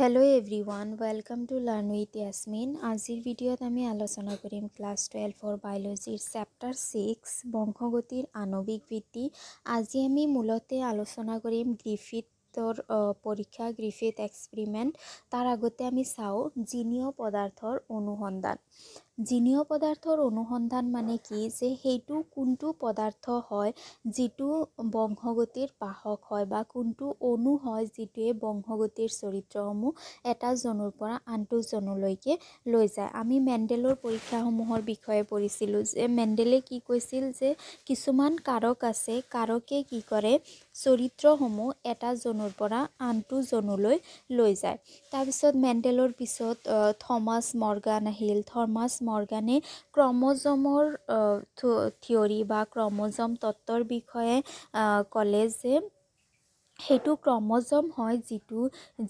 Hello everyone welcome to learn with Yasmin আজিৰ ভিডিঅ'ত আমি আলোচনা কৰিম ক্লাছ টুৱেলভৰ বায়'লজিৰ চেপ্টাৰ ছিক্স বংশগতিৰ আণৱিক ভিত্তি আজি আমি মূলতে আলোচনা কৰিম গ্ৰিফিথ ৰ পৰীক্ষা গ্ৰিফিথ এক্সপেৰিমেণ্ট তাৰ আগতে আমি চাওঁ জিনীয় পদাৰ্থৰ অনুসন্ধান জিনীয় পদাৰ্থৰ অনুসন্ধান মানে কি যে সেইটো কোনটো পদাৰ্থ হয় যিটো বংশগতিৰ পাহক হয় বা কোনটো অনু হয় যিটোৱে বংশগতিৰ চৰিত্ৰসমূহ এটা জনুৰ পৰা আনটো আনটোজনলৈকে লৈ যায় আমি মেণ্ডেলৰ পৰীক্ষাসমূহৰ বিষয়ে পঢ়িছিলোঁ যে মেণ্ডেলে কি কৈছিল যে কিছুমান কাৰক আছে কাৰকে কি কৰে চৰিত্ৰসমূহ এটা এটাজনৰ পৰা আনটো জনুলৈ লৈ যায় তাৰপিছত মেণ্ডেলৰ পিছত থমাছ মৰ্গান আহিল থমাছ মৰ্গানে ক্ৰমজমৰ থিয়ৰি বা ক্ৰমজম তত্ত্বৰ বিষয়ে ক'লে যে সেইটো ক্ৰমজম হয় যিটো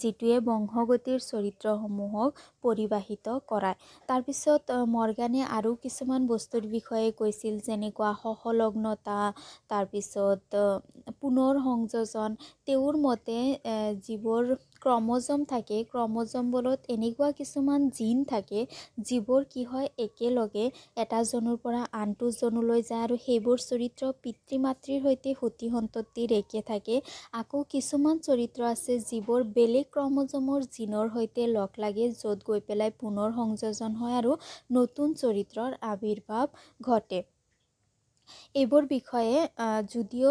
যিটোৱে বংশগতিৰ চৰিত্ৰসমূহক পৰিবাহিত কৰায় তাৰপিছত মৰ্গানে আৰু কিছুমান বস্তুৰ বিষয়ে কৈছিল যেনেকুৱা সহলগ্নতা তাৰপিছত পুনৰ সংযোজন তেওঁৰ মতে যিবোৰ ক্ৰমজম থাকে ক্ৰমজমবোৰত এনেকুৱা কিছুমান জিন থাকে যিবোৰ কি হয় একেলগে এটা এটাজনৰ পৰা আনটো আনটোজনলৈ যায় আৰু সেইবোৰ চৰিত্ৰ পিতৃ মাতৃৰ সৈতে সতি সন্ততিৰ একে থাকে আকৌ কিছুমান চৰিত্ৰ আছে যিবোৰ বেলেগ ক্ৰমজমৰ জিনৰ সৈতে লগ লাগে য'ত গৈ পেলাই পুনৰ সংযোজন হয় আৰু নতুন চৰিত্ৰৰ আৱিৰ্ভাৱ ঘটে এইবোৰ বিষয়ে যদিও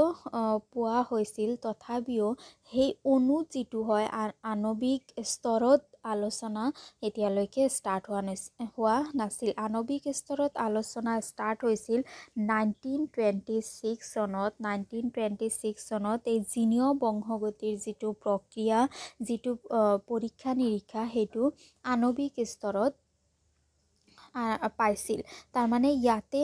পোৱা হৈছিল তথাপিও সেই অনু যিটো হয় আণৱিক স্তৰত আলোচনা এতিয়ালৈকে ষ্টাৰ্ট হোৱা নাছিল হোৱা নাছিল আণৱিক স্তৰত আলোচনা ষ্টাৰ্ট হৈছিল নাইনটিন টুৱেণ্টি ছিক্স চনত নাইনটিন টুৱেণ্টি ছিক্স চনত এই জিনীয় বংশগতিৰ যিটো প্ৰক্ৰিয়া যিটো পৰীক্ষা নিৰীক্ষা সেইটো আণৱিক স্তৰত পাইছিল তাৰমানে ইয়াতে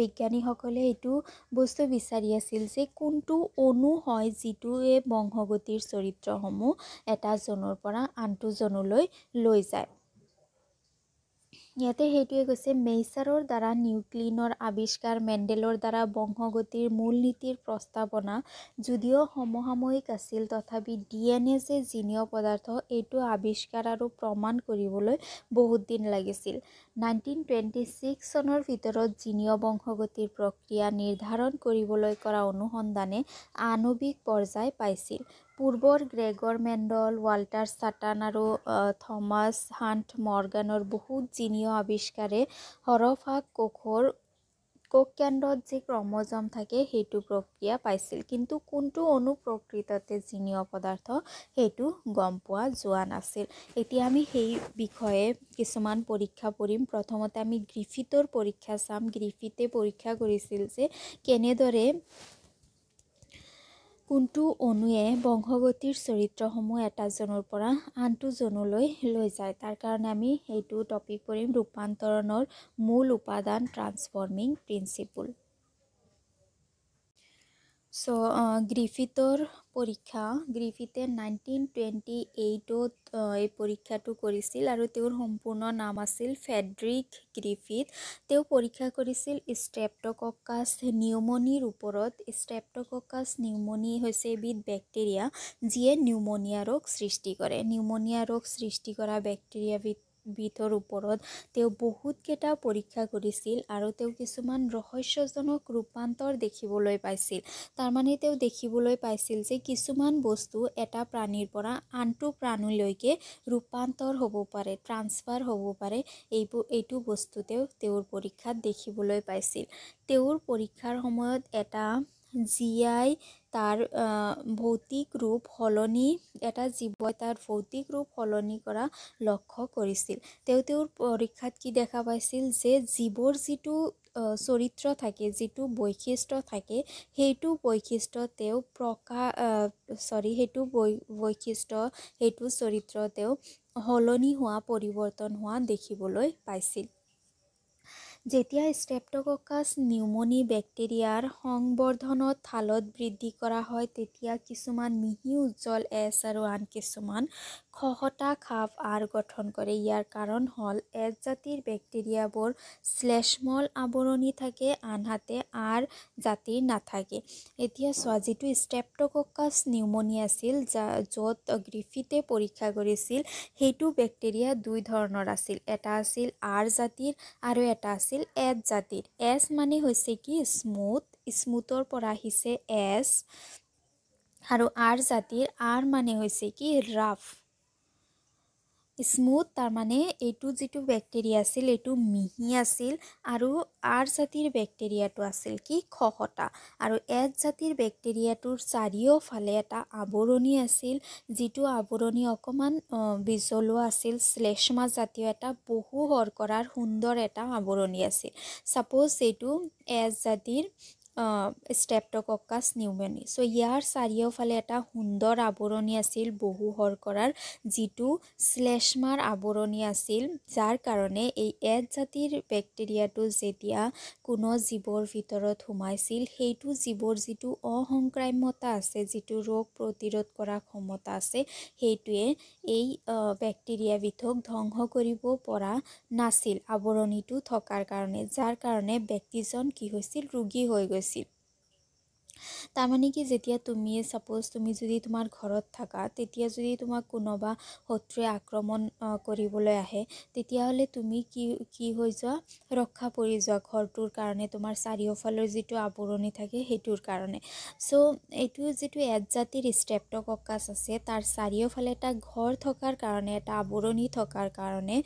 বিজ্ঞানীসকলে এইটো বস্তু বিচাৰি আছিল যে কোনটো অনু হয় যিটোৱে বংশগতিৰ চৰিত্ৰসমূহ এটা জনৰ পৰা আনটো জনলৈ লৈ যায় ইয়াতে সেইটোৱে কৈছে মেইচাৰৰ দ্বাৰা নিউক্লিনৰ আৱিষ্কাৰ মেণ্ডেলৰ দ্বাৰা বংশগতিৰ মূল নীতিৰ প্ৰস্তাৱনা যদিও সমসাময়িক আছিল তথাপি ডি এন এ যে জিনীয় পদাৰ্থ এইটো আৱিষ্কাৰ আৰু প্ৰমাণ কৰিবলৈ বহুত দিন লাগিছিল নাইনটিন টুৱেণ্টি ছিক্স চনৰ ভিতৰত জিনীয় বংশগতিৰ প্ৰক্ৰিয়া নিৰ্ধাৰণ কৰিবলৈ কৰা অনুসন্ধানে আণৱিক পৰ্যায় পাইছিল পূৰ্বৰ গ্ৰেগৰ মেণ্ডল ৱাল্টাৰ ছাটান আৰু থমাছ হাণ্ট মৰ্গানৰ বহুত জিনীয় আৱিষ্কাৰে সৰফাক কোষৰ কোষকেন্দ্ৰত যি ক্ৰমজম থাকে সেইটো প্ৰক্ৰিয়া পাইছিল কিন্তু কোনটো অনুপ্ৰকৃততে জিনীয় পদাৰ্থ সেইটো গম পোৱা যোৱা নাছিল এতিয়া আমি সেই বিষয়ে কিছুমান পৰীক্ষা কৰিম প্ৰথমতে আমি গ্ৰীফিটৰ পৰীক্ষা চাম গ্ৰীফিতে পৰীক্ষা কৰিছিল যে কেনেদৰে কোনটো অণুৱে বংশগতিৰ চৰিত্ৰসমূহ এটাজনৰ পৰা আনটোজনলৈ লৈ যায় তাৰ কাৰণে আমি সেইটো টপিক কৰিম ৰূপান্তৰণৰ মূল উপাদান ট্ৰান্সফৰ্মিং প্ৰিন্সিপল চ' গ্ৰীফিথৰ uh, পৰীক্ষা গ্ৰীফিথে নাইনটিন টুৱেণ্টি এইটত এই পৰীক্ষাটো কৰিছিল আৰু তেওঁৰ সম্পূৰ্ণ নাম আছিল ফেড্ৰিক গ্ৰীফিথ তেওঁ পৰীক্ষা কৰিছিল ষ্ট্ৰেপ্টকাছ নিউমনিৰ ওপৰত ষ্ট্ৰেপ্টকাছ নিউমনি হৈছে এবিধ বেক্টেৰিয়া যিয়ে নিউমনিয়া ৰোগ সৃষ্টি কৰে নিউমনিয়া ৰোগ সৃষ্টি কৰা বেক্টেৰিয়াবিধ বিধৰ ওপৰত তেওঁ বহুতকেইটা পৰীক্ষা কৰিছিল আৰু তেওঁ কিছুমান ৰহস্যজনক ৰূপান্তৰ দেখিবলৈ পাইছিল তাৰমানে তেওঁ দেখিবলৈ পাইছিল যে কিছুমান বস্তু এটা প্ৰাণীৰ পৰা আনটো প্ৰাণীলৈকে ৰূপান্তৰ হ'ব পাৰে ট্ৰান্সফাৰ হ'ব পাৰে এইবোৰ এইটো বস্তু তেওঁ তেওঁৰ পৰীক্ষাত দেখিবলৈ পাইছিল তেওঁৰ পৰীক্ষাৰ সময়ত এটা জীয়াই তাৰ ভৌতিক ৰূপ সলনি এটা জীৱই তাৰ ভৌতিক ৰূপ সলনি কৰা লক্ষ্য কৰিছিল তেওঁ তেওঁৰ পৰীক্ষাত কি দেখা পাইছিল যে জীৱৰ যিটো চৰিত্ৰ থাকে যিটো বৈশিষ্ট্য থাকে সেইটো বৈশিষ্ট্য তেওঁ প্ৰকা চৰি সেইটো বৈশিষ্ট্য সেইটো চৰিত্ৰ তেওঁ সলনি হোৱা পৰিৱৰ্তন হোৱা দেখিবলৈ পাইছিল যেতিয়া ষ্টেপ্টককাছ নিউমনি বেক্টেৰিয়াৰ সংবৰ্ধনত থালত বৃদ্ধি কৰা হয় তেতিয়া কিছুমান মিহি উজ্জ্বল এছ আৰু আন কিছুমান খহটা খাপ আৰ গঠন কৰে ইয়াৰ কাৰণ হল এক জাতিৰ ব্যাকটেৰিয়াবোৰ শ্লেষ্মল আবৰণী থাকে আনহাতে আৰ জাতিৰ না থাকে এতিয়া চোৱা যিটো ষ্টেপ্টকাস নিউমনি আছিল যা য'ত গ্ৰিফিতে পৰীক্ষা কৰিছিল সেইটো বেক্টেৰিয়া দুই ধৰণৰ আছিল এটা আছিল আৰ জাতিৰ আৰু এটা আছিল এজ জাতিৰ এজ মানে হৈছে কি স্মুথ স্মুথৰ পৰা আহিছে এজ আৰু আৰ জাতিৰ আৰ মানে হৈছে কি ৰাফ স্মুথ তাৰমানে এইটো যিটো বেক্টেৰিয়া আছিল এইটো মিহি আছিল আৰু আৰ জাতিৰ বেক্টেৰিয়াটো আছিল কি খহটা আৰু এছ জাতিৰ বেক্টেৰিয়াটোৰ চাৰিওফালে এটা আৱৰণি আছিল যিটো আৱৰণি অকণমান বিজলুৱা আছিল শ্লেষমা জাতীয় এটা বহু শৰ্কৰাৰ সুন্দৰ এটা আৱৰণি আছিল ছাপ'জ এইটো এছ জাতিৰ ষ্টেপ্টকাছ নিউমেনি চ' ইয়াৰ চাৰিওফালে এটা সুন্দৰ আৱৰণি আছিল বহু শৰ্কৰাৰ যিটো শ্লেচমাৰ আৱৰণি আছিল যাৰ কাৰণে এই এড জাতিৰ বেক্টেৰিয়াটো যেতিয়া কোনো জীৱৰ ভিতৰত সোমাইছিল সেইটো জীৱৰ যিটো অসংক্ৰাম্যতা আছে যিটো ৰোগ প্ৰতিৰোধ কৰা ক্ষমতা আছে সেইটোৱে এই বেক্টেৰিয়াবিধক ধ্বংস কৰিব পৰা নাছিল আৱৰণিটো থকাৰ কাৰণে যাৰ কাৰণে ব্যক্তিজন কি হৈছিল ৰোগী হৈ গৈছিল decir. তাৰমানে কি যেতিয়া তুমিয়ে ছাপ'জ তুমি যদি তোমাৰ ঘৰত থাকা তেতিয়া যদি তোমাক কোনোবা শত্ৰুৱে আক্ৰমণ কৰিবলৈ আহে তেতিয়াহ'লে তুমি কি কি হৈ যোৱা ৰক্ষা পৰি যোৱা ঘৰটোৰ কাৰণে তোমাৰ চাৰিওফালৰ যিটো আৱৰণি থাকে সেইটোৰ কাৰণে চ' এইটো যিটো এড জাতিৰ ষ্টেপ্ট ককাচ আছে তাৰ চাৰিওফালে এটা ঘৰ থকাৰ কাৰণে এটা আৱৰণি থকাৰ কাৰণে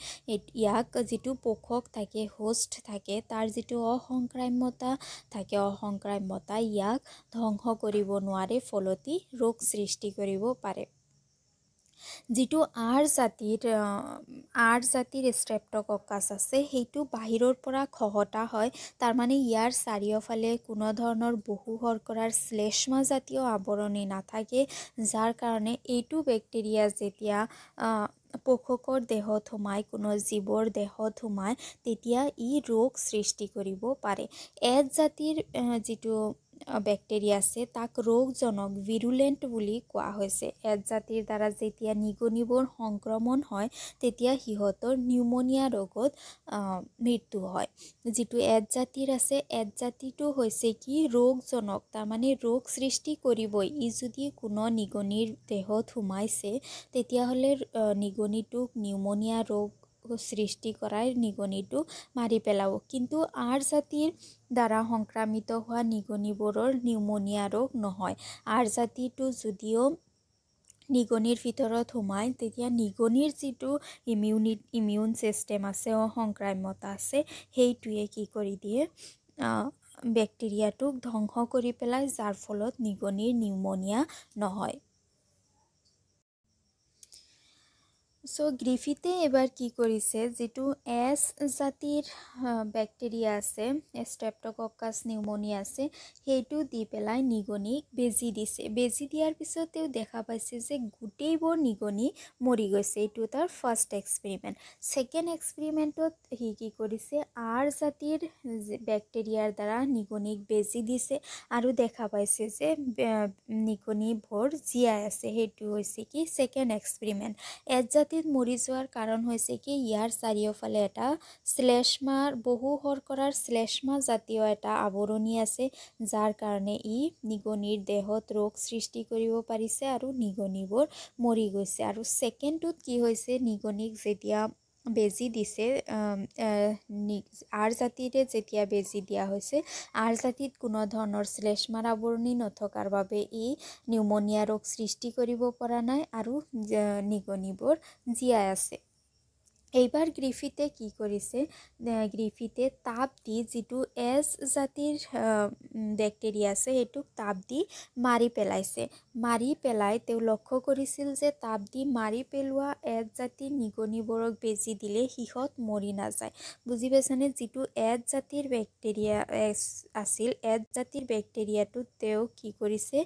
ইয়াক যিটো পোষক থাকে হোষ্ট থাকে তাৰ যিটো অসংক্ৰাম্যতা থাকে অসংক্ৰাম্যতা ইয়াক ধ্বংস কৰিব নোৱাৰে ফলতি ৰোগ সৃষ্টি কৰিব পাৰে যিটো আৰ জাতিৰ আৰ জাতিৰ ষ্ট্ৰেপ্টকাছ আছে সেইটো বাহিৰৰ পৰা খহটা হয় তাৰমানে ইয়াৰ চাৰিওফালে কোনো ধৰণৰ বহু শৰ্কৰাৰ জাতীয় আৱৰণি নাথাকে যাৰ কাৰণে এইটো বেক্টেৰিয়া যেতিয়া পোষকৰ দেহত সোমাই কোনো জীৱৰ দেহত সোমায় তেতিয়া ই ৰোগ সৃষ্টি কৰিব পাৰে এড জাতিৰ যিটো বেক্টেৰিয়া আছে তাক ৰোগজনক ভিৰুলেণ্ট বুলি কোৱা হৈছে এড জাতিৰ দ্বাৰা যেতিয়া নিগনিবোৰ সংক্ৰমণ হয় তেতিয়া সিহঁতৰ নিউমনিয়া ৰোগত মৃত্যু হয় যিটো এড জাতিৰ আছে এড জাতিটো হৈছে কি ৰোগজনক তাৰমানে ৰোগ সৃষ্টি কৰিবই ই যদি কোনো নিগনিৰ দেহত সোমাইছে তেতিয়াহ'লে নিগনিটোক নিউমনীয়া ৰোগ সৃষ্টি কৰাই নিগনিটো মাৰি পেলাব কিন্তু আৰ জাতিৰ দ্বাৰা সংক্ৰামিত হোৱা নিগনিবোৰৰ নিউমনীয়া ৰোগ নহয় আৰ জাতিটো যদিও নিগনিৰ ভিতৰত সোমায় তেতিয়া নিগনিৰ যিটো ইমিউনি ইমিউন ছিষ্টেম আছে অ সংক্ৰাম্যতা আছে সেইটোৱে কি কৰি দিয়ে বেক্টেৰিয়াটোক ধ্বংস কৰি পেলায় যাৰ ফলত নিগনিৰ নিউমনীয়া নহয় সো গ্রিফিতে এবার কি করেছে যেটু এস জাতির ব্যাকটেরিয়া আছে স্ট্রেপটোকাস নিউমোনি আছে সেইটো দি পেলাই নিগনিক বেজি দিছে বেজি দিয়ার পিছতেও দেখা পাইছে যে গোটেইবোৰ নিগনি মরি গৈছে এইটো তার ফার্স্ট এক্সপেরিমেন্ট সেকেন্ড এক্সপেরিমেন্টত সি কি করেছে আর জাতির ব্যাকটেরিয়ার দ্বারা নিগনিক বেজি দিছে আৰু দেখা পাইছে যে নিগনি ভৰ জিয়াই আছে সেইটো হৈছে কি সেকেন্ড এক্সপেৰিমেন্ট এজ জাতিৰ অৱস্থিত মৰি যোৱাৰ কাৰণ হৈছে কি ইয়াৰ চাৰিওফালে এটা শ্লেষ্মাৰ বহু শৰ্কৰাৰ শ্লেষ্মা জাতীয় এটা আৱৰণি আছে যাৰ কাৰণে ই নিগনিৰ দেহত ৰোগ সৃষ্টি কৰিব পাৰিছে আৰু নিগনিবোৰ মৰি গৈছে আৰু ছেকেণ্ডটোত কি হৈছে নিগনিক যেতিয়া বেজি দিছে আৰ জাতিৰে যেতিয়া বেজী দিয়া হৈছে আৰ জাতিত কোনো ধৰণৰ শ্লেষমাৰ আৱৰণি নথকাৰ বাবে ই নিউমনীয়া ৰোগ সৃষ্টি কৰিব পৰা নাই আৰু নিগনিবোৰ জীয়াই আছে এইবাৰ গ্ৰীফিতে কি কৰিছে গ্ৰীফিতে তাপ দি যিটো এজ জাতিৰ বেক্টেৰিয়া আছে সেইটোক তাপ দি মাৰি পেলাইছে মাৰি পেলাই তেওঁ লক্ষ্য কৰিছিল যে তাপ দি মাৰি পেলোৱা এজ জাতিৰ নিগনিবোৰক বেজী দিলে সিহঁত মৰি নাযায় বুজি পাইছেনে যিটো এজ জাতিৰ বেক্টেৰিয়া আছিল এজ জাতিৰ বেক্টেৰিয়াটোত তেওঁ কি কৰিছে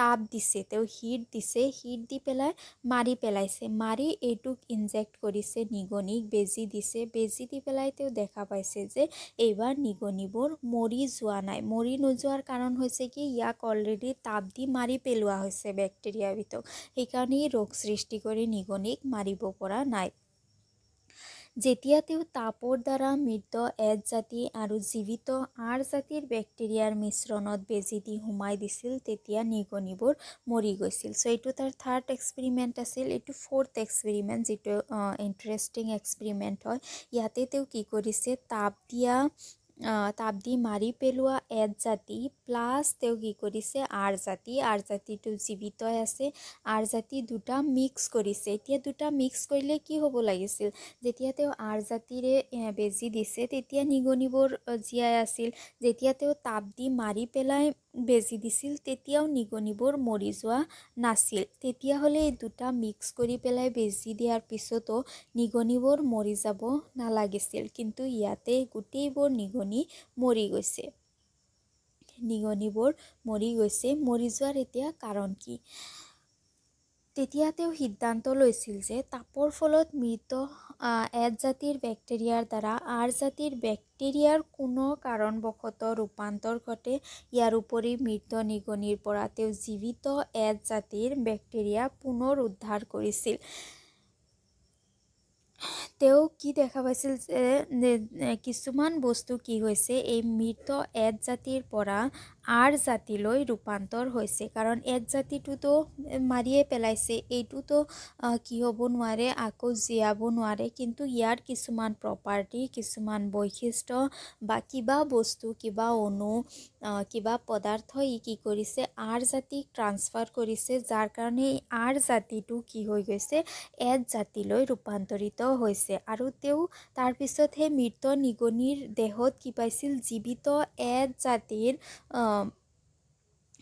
তাপ দিছে তেও হিট দিছে হিট দি পেলাই মাৰি পেলাইছে মাৰি এইটোক ইনজেক্ট কৰিছে নিগনিক বেজি দিছে বেজি দি পেলাই তেওঁ দেখা পাইছে যে এইবাৰ নিগনিবোৰ মৰি যোৱা নাই মৰি নোযোৱাৰ কাৰণ হৈছে কি ইয়াক অলৰেডি তাপ দি মাৰি পেলোৱা হৈছে ভিতর সেই কারণে ৰোগ সৃষ্টি কৰি নিগনিক মাৰিব পৰা নাই যেতিয়া তেওঁ তাপৰ দ্বাৰা মৃত এড জাতি আৰু জীৱিত আৰ জাতিৰ বেক্টেৰিয়াৰ মিশ্ৰণত বেজী দি সোমাই দিছিল তেতিয়া নিগনিবোৰ মৰি গৈছিল চ' এইটো তাৰ থাৰ্ড এক্সপেৰিমেণ্ট আছিল এইটো ফ'ৰ্থ এক্সপেৰিমেণ্ট যিটো ইণ্টাৰেষ্টিং এক্সপেৰিমেণ্ট হয় ইয়াতে তেওঁ কি কৰিছে তাপ দিয়া দি মাৰি পেলোৱা এড জাতি প্লাছ তেওঁ কি কৰিছে আৰ জাতি আৰ জাতিটো জীৱিতই আছে আৰ জাতি দুটা মিক্স কৰিছে এতিয়া দুটা মিক্স কৰিলে কি হ'ব লাগিছিল যেতিয়া তেওঁ আৰ জাতিৰে বেজী দিছে তেতিয়া নিগনিবোৰ জীয়াই আছিল যেতিয়া তেওঁ দি মাৰি পেলাই বেজি দিছিল তেতিয়াও নিগনিবোৰ মৰি যোৱা নাছিল তেতিয়াহ'লে এই দুটা মিক্স কৰি পেলাই বেজি দিয়াৰ পিছতো নিগনিবোৰ মৰি যাব নালাগিছিল কিন্তু ইয়াতে গোটেইবোৰ নিগনি মৰি গৈছে নিগনিবোৰ মৰি গৈছে মৰি যোৱাৰ এতিয়া কাৰণ কি তেতিয়া তেওঁ সিদ্ধান্ত লৈছিল যে তাপৰ ফলত মৃত এড জাতিৰ বেক্টেৰিয়াৰ দ্বাৰা আৰ জাতিৰ বেক্টেৰিয়াৰ কোনো কাৰণবশতঃ ৰূপান্তৰ ঘটে ইয়াৰ উপৰি মৃত নিগনিৰ পৰা তেওঁ জীৱিত এড জাতিৰ বেক্টেৰিয়া পুনৰ উদ্ধাৰ কৰিছিল তেওঁ কি দেখা পাইছিল যে কিছুমান বস্তু কি হৈছে এই মৃত এড জাতিৰ পৰা আৰ জাতিলৈ ৰূপান্তৰ হৈছে কাৰণ এক জাতিটোতো মাৰিয়ে পেলাইছে এইটোতো কি হ'ব নোৱাৰে আকৌ জীয়াব নোৱাৰে কিন্তু ইয়াৰ কিছুমান প্ৰপাৰ্টি কিছুমান বৈশিষ্ট্য বা কিবা বস্তু কিবা অণু কিবা পদাৰ্থ ই কি কৰিছে আৰ জাতিক ট্ৰান্সফাৰ কৰিছে যাৰ কাৰণে এই আৰ জাতিটো কি হৈ গৈছে এক জাতিলৈ ৰূপান্তৰিত হৈছে আৰু তেওঁ তাৰপিছতহে মৃত নিগনিৰ দেহত কি পাইছিল জীৱিত এক জাতিৰ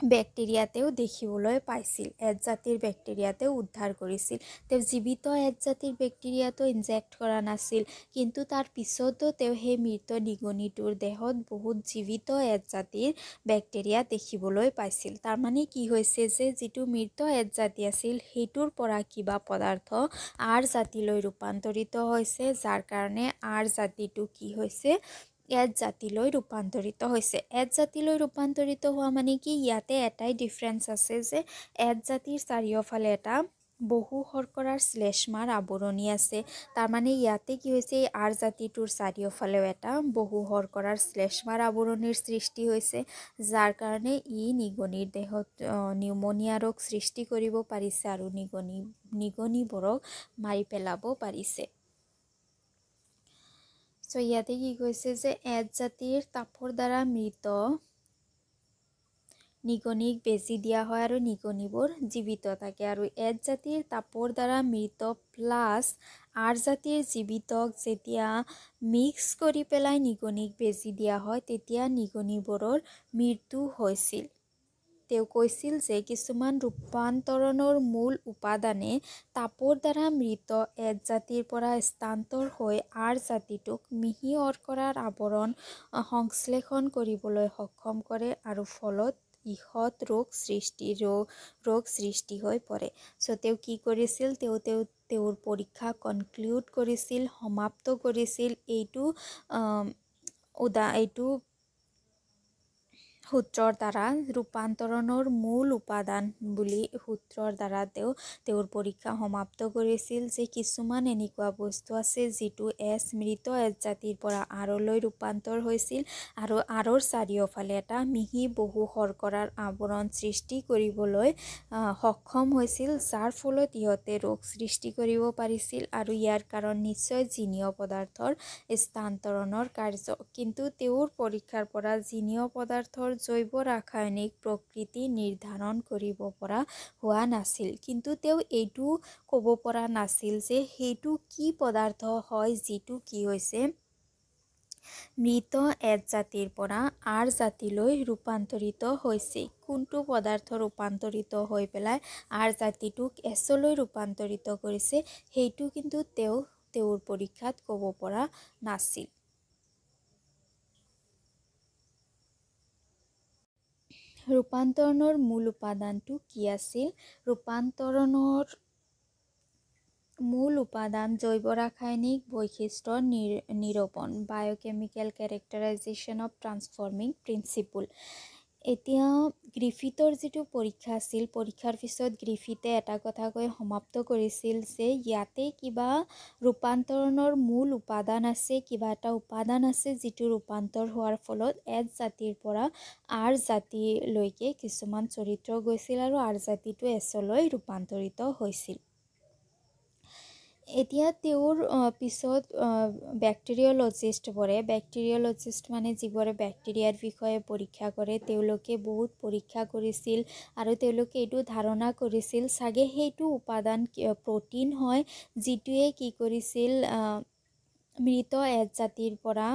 বেক্টেৰিয়াতেও দেখিবলৈ পাইছিল এড জাতিৰ বেক্টেৰিয়াতেও উদ্ধাৰ কৰিছিল তেওঁ জীৱিত এড জাতিৰ বেক্টেৰিয়াটো ইনজেক্ট কৰা নাছিল কিন্তু তাৰ পিছতো তেওঁ সেই মৃত নিগনিটোৰ দেহত বহুত জীৱিত এড জাতিৰ বেক্টেৰিয়া দেখিবলৈ পাইছিল তাৰমানে কি হৈছে যে যিটো মৃত এড জাতি আছিল সেইটোৰ পৰা কিবা পদাৰ্থ আৰ জাতিলৈ ৰূপান্তৰিত হৈছে যাৰ কাৰণে আৰ জাতিটো কি হৈছে এড জাতিলৈ ৰূপান্তৰিত হৈছে এড জাতিলৈ ৰূপান্তৰিত হোৱা মানে কি ইয়াতে এটাই ডিফাৰেঞ্চ আছে যে এড জাতিৰ চাৰিওফালে এটা বহু শৰ্কৰাৰ শ্লেষমাৰ আৱৰণি আছে তাৰমানে ইয়াতে কি হৈছে এই আৰ জাতিটোৰ চাৰিওফালেও এটা বহু শৰ্কৰাৰ শ্লেষমাৰ আৱৰণিৰ সৃষ্টি হৈছে যাৰ কাৰণে ই নিগনিৰ দেহত নিউমনীয়া ৰোগ সৃষ্টি কৰিব পাৰিছে আৰু নিগনি নিগনিবোৰক মাৰি পেলাব পাৰিছে সো ইয়াতে কি কৈছে যে এড জাতিৰ তাপৰ দ্বাৰা মৃত নিগনিক বেজি দিয়া হয় আৰু নিগনিবোৰ জীৱিত থাকে আৰু এড জাতিৰ তাপৰ দ্বাৰা মৃত প্লাছ আৰ জাতিৰ জীৱিতক যেতিয়া মিক্স কৰি পেলাই নিগনিক বেজি দিয়া হয় তেতিয়া নিগনিবোৰৰ মৃত্যু হৈছিল তেওঁ কৈছিল যে কিছুমান ৰূপান্তৰণৰ মূল উপাদানে তাপৰ দ্বাৰা মৃত এক জাতিৰ পৰা স্থান্তৰ হৈ আৰ জাতিটোক মিহি মিহিঅৰ কৰাৰ আৱৰণ সংশ্লেষণ কৰিবলৈ সক্ষম কৰে আৰু ফলত ইহঁত ৰোগ সৃষ্টি ৰোগ ৰোগ সৃষ্টি হৈ পৰে চ' তেওঁ কি কৰিছিল তেওঁ তেওঁ তেওঁৰ পৰীক্ষা কনক্লুড কৰিছিল সমাপ্ত কৰিছিল এইটো উদা এইটো সূত্ৰৰ দ্বাৰা ৰূপান্তৰণৰ মূল উপাদান বুলি সূত্ৰৰ দ্বাৰা তেওঁ তেওঁৰ পৰীক্ষা সমাপ্ত কৰিছিল যে কিছুমান এনেকুৱা বস্তু আছে যিটো এছ মৃত এছ জাতিৰ পৰা আঁৰলৈ ৰূপান্তৰ হৈছিল আৰু আঁৰৰ চাৰিওফালে এটা মিহি বহু শৰ্কৰাৰ আৱৰণ সৃষ্টি কৰিবলৈ সক্ষম হৈছিল যাৰ ফলত ইহঁতে ৰোগ সৃষ্টি কৰিব পাৰিছিল আৰু ইয়াৰ কাৰণ নিশ্চয় জিনীয় পদাৰ্থৰ স্থানান্তৰণৰ কাৰ্য কিন্তু তেওঁৰ পৰীক্ষাৰ পৰা জিনীয় পদাৰ্থৰ জৈৱ ৰাসায়নিক প্ৰকৃতি নিৰ্ধাৰণ কৰিব পৰা হোৱা নাছিল কিন্তু তেওঁ এইটো ক'ব পৰা নাছিল যে সেইটো কি পদাৰ্থ হয় যিটো কি হৈছে মৃত এক জাতিৰ পৰা আৰ জাতিলৈ ৰূপান্তৰিত হৈছে কোনটো পদাৰ্থ ৰূপান্তৰিত হৈ পেলাই আৰ জাতিটোক এছলৈ ৰূপান্তৰিত কৰিছে সেইটো কিন্তু তেওঁ তেওঁৰ পৰীক্ষাত ক'ব পৰা নাছিল ৰূপান্তৰণৰ মূল উপাদানটো কি আছিল ৰূপান্তৰণৰ মূল উপাদান জৈৱ ৰাসায়নিক বৈশিষ্ট্য নিৰ নিৰূপণ বায়কেমিকেল কেৰেক্টাৰাইজেশ্যন অফ ট্ৰান্সফৰ্মিং প্ৰিন্সিপুল এতিয়া গ্ৰীফিটৰ যিটো পৰীক্ষা আছিল পৰীক্ষাৰ পিছত গ্ৰীফিতে এটা কথাকৈ সমাপ্ত কৰিছিল যে ইয়াতে কিবা ৰূপান্তৰণৰ মূল উপাদান আছে কিবা এটা উপাদান আছে যিটো ৰূপান্তৰ হোৱাৰ ফলত এক জাতিৰ পৰা আৰ জাতিলৈকে কিছুমান চৰিত্ৰ গৈছিল আৰু আৰ জাতিটো এছলৈ ৰূপান্তৰিত হৈছিল এতিয়া তেওঁৰ পিছত পৰে বেক্টেৰিঅলজিষ্ট মানে যিবোৰে বেক্টেৰিয়াৰ বিষয়ে পৰীক্ষা কৰে তেওঁলোকে বহুত পৰীক্ষা কৰিছিল আৰু তেওঁলোকে এইটো ধাৰণা কৰিছিল চাগে সেইটো উপাদান প্ৰটিন হয় যিটোৱে কি কৰিছিল মৃত এজ জাতিৰ পৰা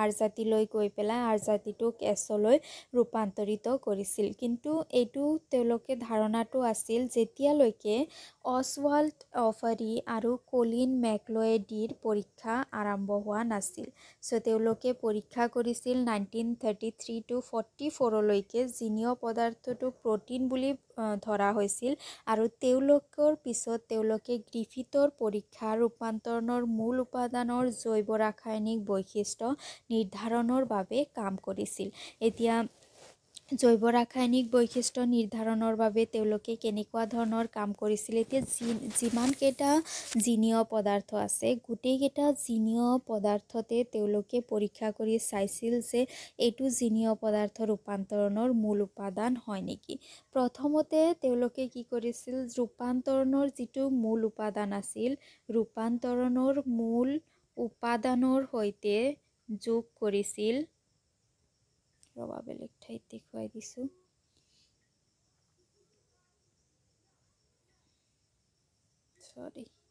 আৰজাতিলৈ গৈ পেলাই আৰজাতিটোক এছলৈ ৰূপান্তৰিত কৰিছিল কিন্তু এইটো তেওঁলোকে ধাৰণাটো আছিল যেতিয়ালৈকে অছৱাল্ড অফাৰি আৰু কলিন মেকলয়েডিৰ পৰীক্ষা আৰম্ভ হোৱা নাছিল চ' তেওঁলোকে পৰীক্ষা কৰিছিল nineteen thirty three to forty ফ'ৰলৈকে জিনীয় পদাৰ্থটো প্ৰটিন বুলি ধৰা হৈছিল আৰু তেওঁলোকৰ পিছত তেওঁলোকে গৃহীতৰ পৰীক্ষা ৰূপান্তৰণৰ মূল উপাদানৰ জৈৱ ৰাসায়নিক বৈশিষ্ট্য নিৰ্ধাৰণৰ বাবে কাম কৰিছিল এতিয়া জৈৱ ৰাসায়নিক বৈশিষ্ট্য নিৰ্ধাৰণৰ বাবে তেওঁলোকে কেনেকুৱা ধৰণৰ কাম কৰিছিল এতিয়া যি যিমানকেইটা জিনীয় পদাৰ্থ আছে গোটেইকেইটা জিনীয় পদাৰ্থতে তেওঁলোকে পৰীক্ষা কৰি চাইছিল যে এইটো জিনীয় পদাৰ্থ ৰূপান্তৰণৰ মূল উপাদান হয় নেকি প্ৰথমতে তেওঁলোকে কি কৰিছিল ৰূপান্তৰণৰ যিটো মূল উপাদান আছিল ৰূপান্তৰণৰ মূল উপাদানৰ সৈতে যোগ কৰিছিল ৰবা বেলেগ ঠাইত দেখুৱাই দিছোঁ চৰি